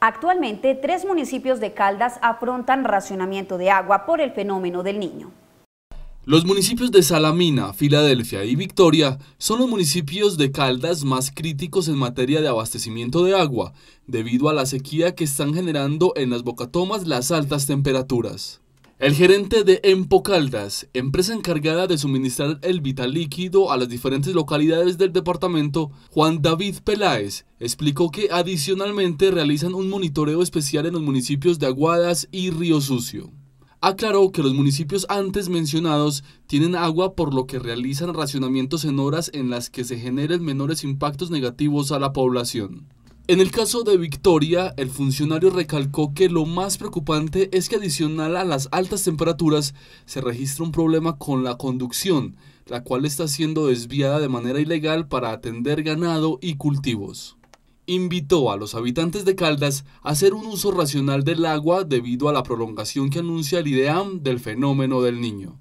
Actualmente, tres municipios de Caldas afrontan racionamiento de agua por el fenómeno del niño. Los municipios de Salamina, Filadelfia y Victoria son los municipios de Caldas más críticos en materia de abastecimiento de agua, debido a la sequía que están generando en las bocatomas las altas temperaturas. El gerente de Empocaldas, empresa encargada de suministrar el vital líquido a las diferentes localidades del departamento, Juan David Peláez, explicó que adicionalmente realizan un monitoreo especial en los municipios de Aguadas y Río Sucio. Aclaró que los municipios antes mencionados tienen agua por lo que realizan racionamientos en horas en las que se generen menores impactos negativos a la población. En el caso de Victoria, el funcionario recalcó que lo más preocupante es que adicional a las altas temperaturas se registra un problema con la conducción, la cual está siendo desviada de manera ilegal para atender ganado y cultivos. Invitó a los habitantes de Caldas a hacer un uso racional del agua debido a la prolongación que anuncia el IDEAM del fenómeno del niño.